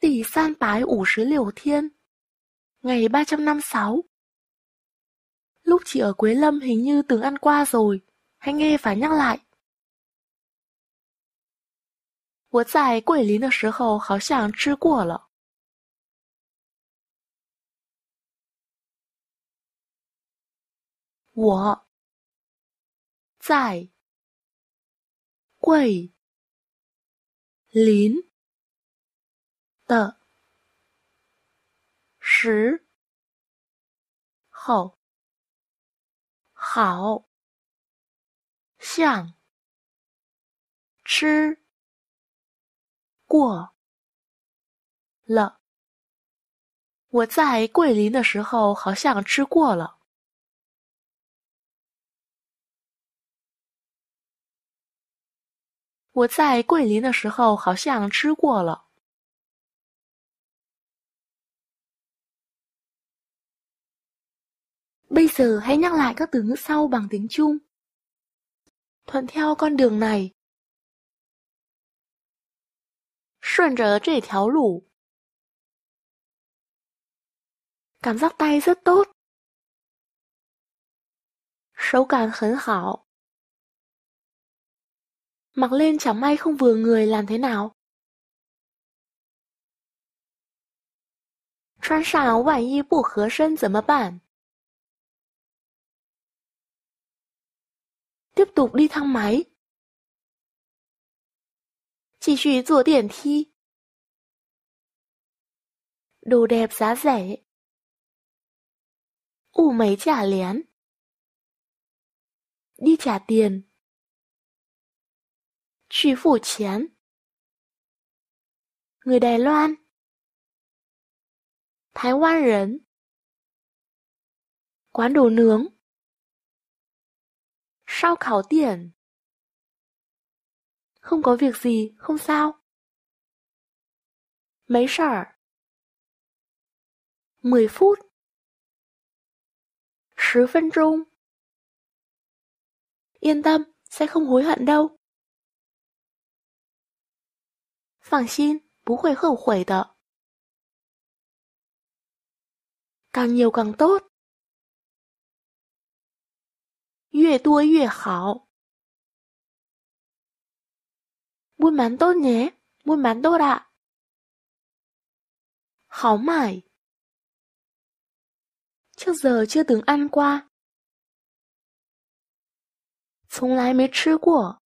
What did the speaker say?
第三百五十六天 Ngày 356 Lúc chị ở Quế Lâm hình như từng ăn qua rồi, hãy nghe và nhắc lại. 我在桂林的时候好像吃过了。我在桂林。的时候，好像吃过了。我在桂林的时候好像吃过了。我在桂林的时候好像吃过了。Bây giờ hãy nhắc lại các từ ngữ sau bằng tiếng Trung. Thuận theo con đường này. theo 顺着这条路. Cảm giác tay rất tốt. hảo. Mặc lên chẳng may không vừa người làm thế nào. Trang 穿上外衣不合身怎么办？tiếp tục đi thang máy. Chỉ chỉ rửa điển thi. Đồ đẹp giá rẻ. Ủ mấy trả lén. Đi trả tiền. Truy phủ chén. Người Đài Loan. Thái Quan Rấn. Quán đồ nướng sao khảo tiền không có việc gì, không sao. Mấy sợ. Mười phút. Sứ phân trung. Yên tâm, sẽ không hối hận đâu. Phẳng xin, bú khỏe khẩu khỏe tợ. Càng nhiều càng tốt. 越多越好。我馒头呢？我馒头了。好美。这会儿还没吃过。